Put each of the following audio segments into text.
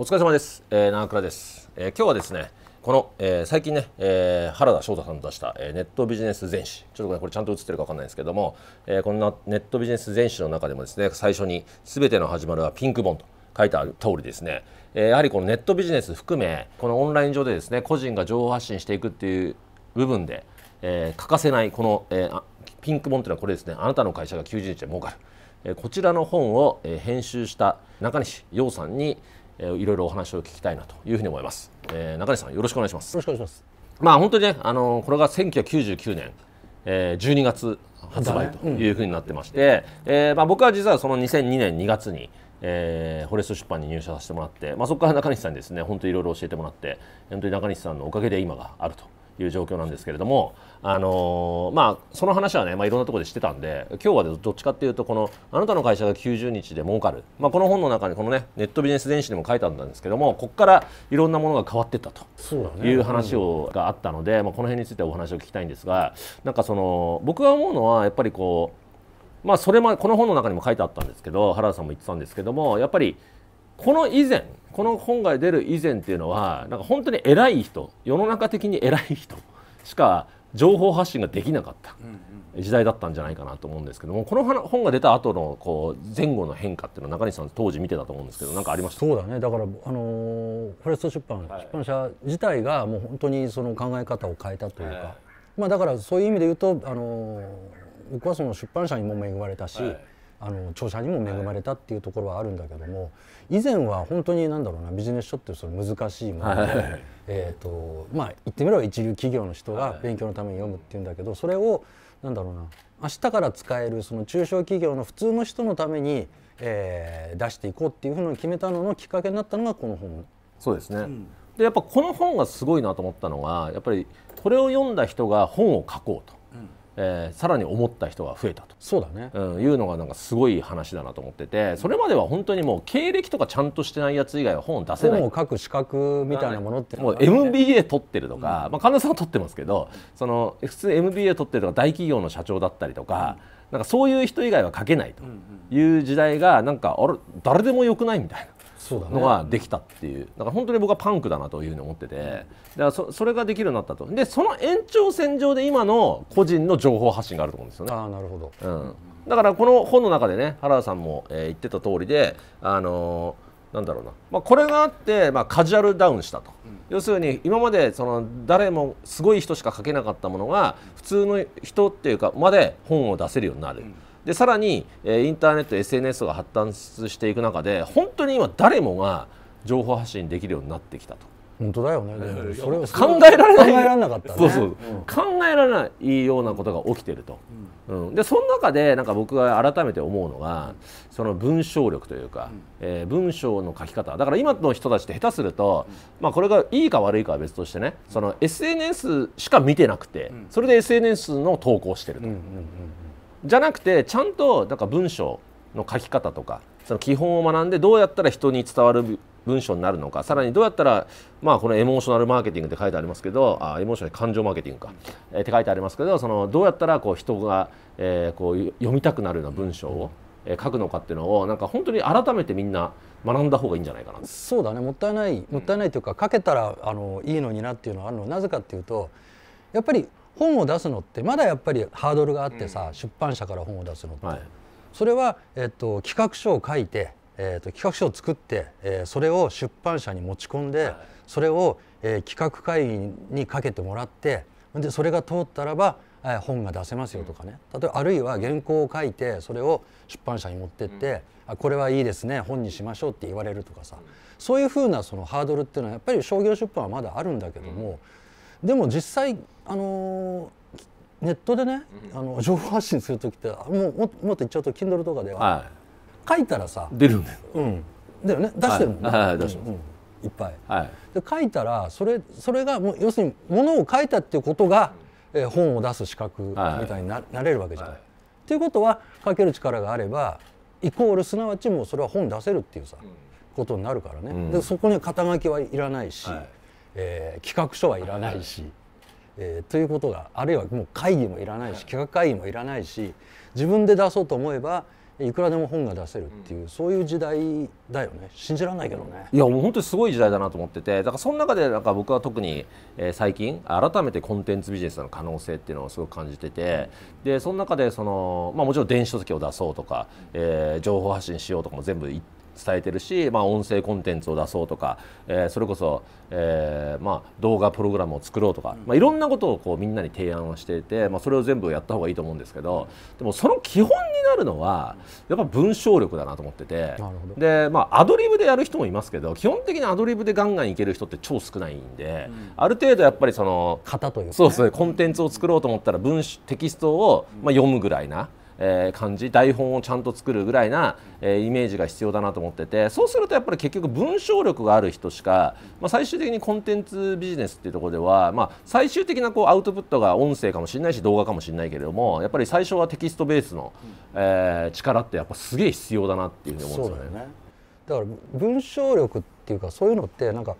お疲れ様です、えー、長倉です、えー、今日はですねこの、えー、最近ね、えー、原田翔太さんと出した、えー、ネットビジネス全史ちょっとこれちゃんと映ってるかわかんないんですけども、えー、このネットビジネス全史の中でもですね最初にすべての始まりはピンクボンと書いてある通りですね、えー、やはりこのネットビジネス含めこのオンライン上でですね個人が情報発信していくっていう部分で、えー、欠かせないこの、えー、ピンク本というのはこれですねあなたの会社が90日で儲かる、えー、こちらの本を、えー、編集した中西洋さんにえー、いろいろお話を聞きたいなというふうに思います、えー、中西さんよろしくお願いしますよろしくお願いしますまあ本当にねあのこれが1999年、えー、12月発売というふうになってまして、うん、えー、まあ、僕は実はその2002年2月にえー、フォレスト出版に入社させてもらって、まあ、そこから中西さんにですね本当にいろいろ教えてもらって本当に中西さんのおかげで今があるという状況なんですけれども、あのー、まあ、その話はね、まあ、いろんなところでしてたんで今日はどっちかっていうとこの「あなたの会社が90日で儲かる」まあ、この本の中にこの、ね、ネットビジネス電子でも書いてあったんですけどもここからいろんなものが変わっていったという話を、ね、があったので、まあ、この辺についてお話を聞きたいんですがなんかその僕が思うのはやっぱりこう、まあ、それまこの本の中にも書いてあったんですけど原田さんも言ってたんですけどもやっぱりこの以前この本が出る以前っていうのはなんか本当に偉い人世の中的に偉い人 しか情報発信ができなかった時代だったんじゃないかなと思うんですけどもこの本が出た後のこの前後の変化っていうのは中西さん当時見てたと思うんですけど何かありましたそうだねだからあのー、フォレスト出版、はい、出版社自体がもう本当にその考え方を変えたというか、はい、まあだからそういう意味で言うとあのー、僕はその出版社にも恵まれたし、はいあの著者にも恵まれたっていうところはあるんだけども、以前は本当に何だろうなビジネス書ってその難しいもので、はい、えーとまあ、言ってみれば一流企業の人が勉強のために読むっていうんだけどそれを何だろうな明日から使えるその中小企業の普通の人のために、えー、出していこうっていうふうに決めたののきっかけになったのがこの本。そうですね、うん、でやっぱこの本がすごいなと思ったのがやっぱりこれを読んだ人が本を書こうと。えー、さらに思った人が増えたとそうだね、うん、いうのがなんかすごい話だなと思っててそれまでは本当にもう経歴とかちゃんとしてないやつ以外は本を出せない本を書く資格みたいなものって、ね、もう MBA 取ってるとか、うん、まあ、神田さんは取ってますけどその普通 MBA 取ってるとか大企業の社長だったりとか、うん、なんかそういう人以外は書けないという時代がなんかあれ誰でもよくないみたいな。のができたっていう、ね、だから本当に僕はパンクだなというふうに思ってて、だからそそれができるようになったとでその延長線上で今の個人の情報発信があると思うんですよね。あなるほど、うん、だからこの本の中でね原田さんも、えー、言ってた通りであのーなんだろうな、まあ、これがあって、まあ、カジュアルダウンしたと、うん、要するに今までその誰もすごい人しか書けなかったものが普通の人っていうかまで本を出せるようになる。うでさらに、えインターネット SNS が発達していく中で本当に今誰もが情報発信できるようになってきたと。本当だよね、えー、それ考えられない考えられなかった、ね、そうそう、うん、考えられないようなことが起きてると、うん、うん、でその中でなんか僕が改めて思うのが、その文章力というか、えー、文章の書き方だから今の人たちって下手すると、まあ、これがいいか悪いかは別としてねその SNS しか見てなくて、それで SNS の投稿してると。うんうんうんじゃなくてちゃんとなんか文章の書き方とかその基本を学んでどうやったら人に伝わる文章になるのかさらにどうやったら、まあ、このエモーショナルマーケティングって書いてありますけどあエモーショナル感情マーケティングか、えー、って書いてありますけどそのどうやったらこう人が、えー、こう読みたくなるような文章を、え書くのかっていうのをなんか本当に改めてみんな学んだ方がいいんじゃないかなそうだねもったいないもったいないというか書けたらあのいいのになっていうのはあるのなぜかっていうとやっぱり本を出すのってまだやっぱりハードルがあってさ、うん、出版社から本を出すのって、はい、それは、えっと、企画書を書いて、えっと、企画書を作って、えー、それを出版社に持ち込んで、はい、それを、えー、企画会議にかけてもらってでそれが通ったらば本が出せますよとかね、例えばあるいは原稿を書いてそれを出版社に持ってって、うん、これはいいですね本にしましょうって言われるとかさ、うん、そういうふうなそのハードルっていうのはやっぱり商業出版はまだあるんだけども、でも実際あのネットでね、あの情報発信する時ってもうもっと言っちゃうと Kindle とかでは、はい、書いたらさ出るんだよ、うん、だよね出してるもんね、はいはい、出してまうんいっぱい、はい、で書いたらそれそれがもう要するにものを書いたっていうことが、えー、本を出す資格みたいにな,、なれるわけじゃない。はい、ということは書ける力があればイコールすなわちもうそれは本出せるっていうさ、うん、ことになるからね、うん、でそこに肩書きはいらないし。はいえー、企画書はいらないし、えー、ということがあるいはもう会議もいらないし企画会議もいらないし自分で出そうと思えばいくらでも本が出せるっていう、そういう時代だよね信じられないけどねいやもう本当にすごい時代だなと思っててだからその中でなんか僕は特に、えー、最近改めてコンテンツビジネスの可能性っていうのをすごく感じててでその中でその、まあ、もちろん電子書籍を出そうとか、えー、情報発信しようとかも全部言って伝えてるし、まあ、音声コンテンツを出そうとか、えー、それこそ、えーまあ、動画プログラムを作ろうとか、まあ、いろんなことをこうみんなに提案をしていて、まあ、それを全部やった方がいいと思うんですけどでもその基本になるのはやっぱ文章力だなと思っててで、まあ、アドリブでやる人もいますけど基本的にアドリブでガンガンいける人って超少ないんで、うん、ある程度やっぱりその型という、ね、そうですねコンテンツを作ろうと思ったら文テキストを、まあ、読むぐらいな。えー、感じ台本をちゃんと作るぐらいな、えー、イメージが必要だなと思っててそうするとやっぱり結局文章力がある人しか、まあ、最終的にコンテンツビジネスっていうところでは、まあ、最終的なこうアウトプットが音声かもしれないし動画かもしれないけれどもやっぱり最初はテキストベースの、えー、力ってやっぱすげえ必要だなっていうふうに思うんですよね。だだから文章力っていうかそういうのってなんか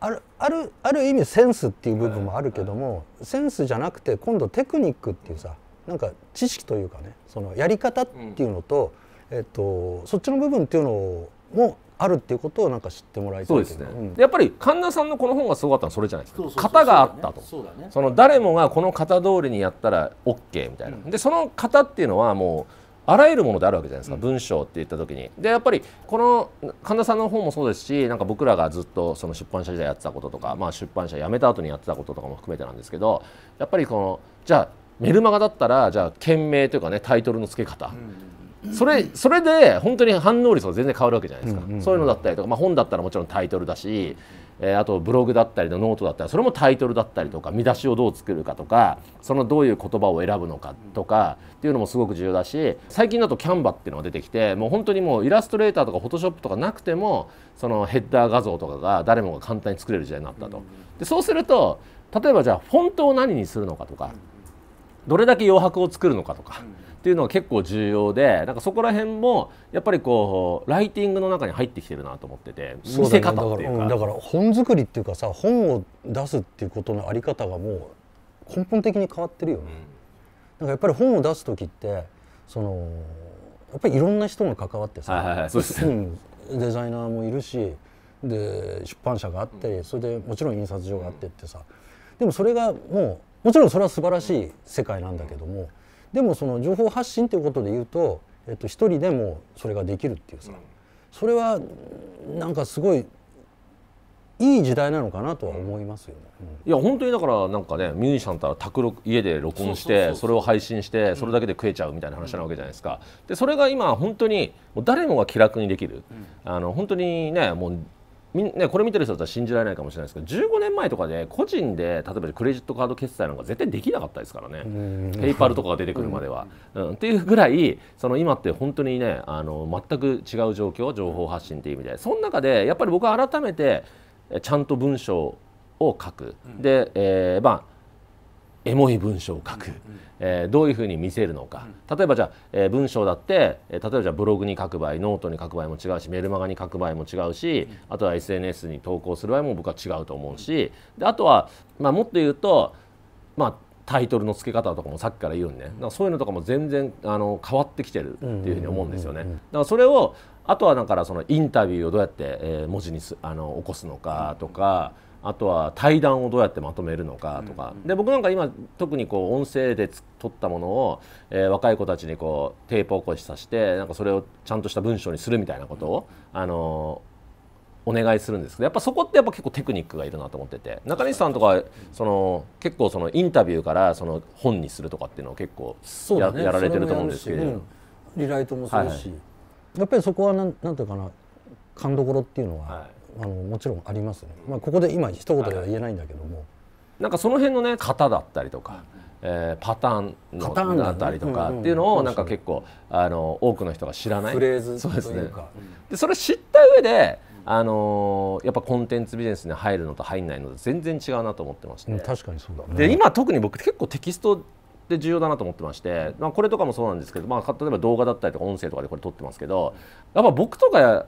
あるあるある意味センスっていう部分もあるけども、センスじゃなくて今度テクニックっていうさ、なんか知識というかねそのやり方っていうのと、うん、えっと、そっちの部分っていうのもあるっていうことをなんか知ってもらいたいですね、うん、やっぱり神田さんのこの本がすごかったのはそれじゃないですか型があったとそ、ねそね、その誰もがこの型通りにやったら OK みたいな、うん、でその型っていうのはもうあらゆるものであるわけじゃないですか、うん、文章って言った時にでやっぱりこの神田さんの本もそうですしなんか僕らがずっとその出版社時代やってたこととか、まあ、出版社辞めた後にやってたこととかも含めてなんですけどやっぱりこのじゃあメルマガだったらじゃあ件名というかねタイトルの付け方、それそれで本当に反応率が全然変わるわけじゃないですか、そういうのだったりとか、まあ、本だったらもちろんタイトルだし、えー、あとブログだったりのノートだったりそれもタイトルだったりとか見出しをどう作るかとかそのどういう言葉を選ぶのかとかっていうのもすごく重要だし最近だとキャンバっていうのが出てきてもう本当にもうイラストレーターとかフォトショップとかなくてもそのヘッダー画像とかが誰もが簡単に作れる時代になったと。でそうすると例えばじゃあフォントを何にするのかとか。どれだけ余白を作るのかとかっていうのが結構重要でなんかそこら辺もやっぱりこうライティングの中に入ってきてるなと思ってて見せ方っていうか、ね、だから、うん、本作りっていうかさ本を出すっていうことのあり方がもう根本的に変わってるよね。うん、なんかやっぱり本を出す時ってそのやっぱりいろんな人が関わってさ、はいはい、ね、デザイナーもいるしで出版社があって、うん、それでもちろん印刷所があってってさ、でもそれがもうもちろんそれは素晴らしい世界なんだけどもでもその情報発信ということで言うと、えっと、一人でもそれができるっていうさ、それはなんかすごいいい時代なのかなとは思いますよね、うん、いや本当にだからなんかねミュージシャンったら宅録家で録音してそれを配信してそれだけで食えちゃうみたいな話なわけじゃないですか、でそれが今本当に誰もが気楽にできる、うん、あの本当にねもうね、これ見てる人たちは信じられないかもしれないですけど15年前とかで個人で例えばクレジットカード決済なんか絶対できなかったですからねペイパルとかが出てくるまでは。うん、っていうぐらいその今って本当にねあの全く違う状況情報発信っていう意味でその中でやっぱり僕は改めてちゃんと文章を書く。で、えー、まあエモい文章を書く、えー、どういうふうに見せるのか例えばじゃあ、えー、文章だって、えー、例えばじゃあブログに書く場合ノートに書く場合も違うしメルマガに書く場合も違うしあとは SNS に投稿する場合も僕は違うと思うしであとは、まあ、もっと言うと、まあ、タイトルの付け方とかもさっきから言うねそういうのとかも全然あの変わってきてるっていうふうに思うんですよね。だからそれをあとはだからそのインタビューをどうやって、えー、文字にすあの起こすのかとか、うんあとは対談をどうやってまとめるのかとか、うんうん、で僕なんか今特にこう音声で撮ったものを、えー、若い子たちにこうテープ起こしさせてなんかそれをちゃんとした文章にするみたいなことを、あのお願いするんですけどやっぱそこってやっぱ結構テクニックがいるなと思ってて中西さんとかその結構そのインタビューからその本にするとかっていうのを結構やね、やられてると思うんですけど、リライトもするし、はいはい、やっぱりそこはなんなんていうかな勘どころっていうのは、はいあのもちろんありますね、まあ、ここで今一言では言えないんだけども、はい、なんかその辺のね型だったりとか、えー、パターンだったりとかっていうのをなんか結構あの多くの人が知らないフレーズそうですねでそれ知った上であのー、やっぱコンテンツビジネスに入るのと入んないので全然違うなと思ってまして、確かにそうだ、ね、で今特に僕結構テキストで重要だなと思ってまして、まあ、これとかもそうなんですけど、まあ、例えば動画だったりとか音声とかでこれ撮ってますけどやっぱ僕とか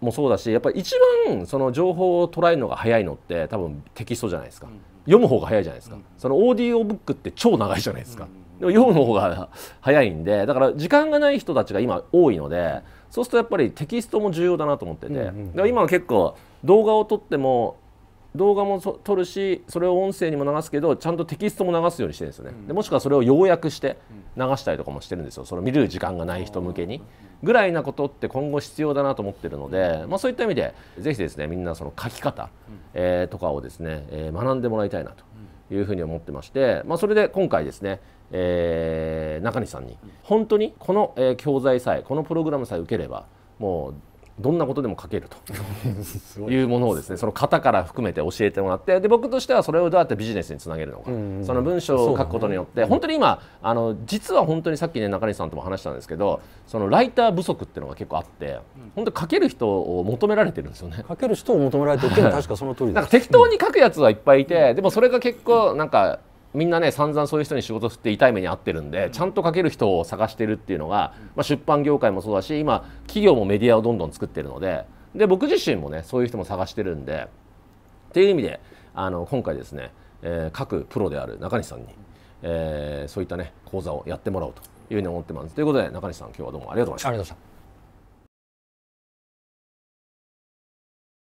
もそうだしやっぱり一番その情報を捉えるのが早いのって多分テキストじゃないですか、うん、読む方が早いじゃないですか、うん、そのオーディオブックって超長いじゃないですか、でも読む方が早いんでだから時間がない人たちが今多いのでそうするとやっぱりテキストも重要だなと思ってて、だから今は結構動画を撮っても動画も撮るしそれを音声にも流すけどちゃんとテキストも流すようにしてるんですよね、うん、でもしくはそれを要約して流したりとかもしてるんですよその見る時間がない人向けにぐらいなことって今後必要だなと思ってるので、まあ、そういった意味で是非ですねみんなその書き方、えー、とかをですね、えー、学んでもらいたいなというふうに思ってまして、まあ、それで今回ですねえー、中西さんに本当にこの、え教材さえこのプログラムさえ受ければもうどんなことでも書けると いうものをですねその型から含めて教えてもらってで僕としてはそれをどうやってビジネスにつなげるのか、その文章を書くことによって、本当に今あの実は本当にさっきね中西さんとも話したんですけどそのライター不足っていうのが結構あって本当に書ける人を求められてるんですよね。書ける人を求められてるっていうのは確かその通りなんか適当に書くやつはいっぱいいて、でもそれが結構なんかみんなね散々そういう人に仕事して痛い目に遭ってるんでちゃんと書ける人を探してるっていうのが、まあ、出版業界もそうだし今企業もメディアをどんどん作ってるのでで僕自身もねそういう人も探してるんでっていう意味であの今回ですね、えー、各プロである中西さんに、えー、そういったね講座をやってもらおうというふうに思ってます。ということで中西さん今日はどうもありがとうございました。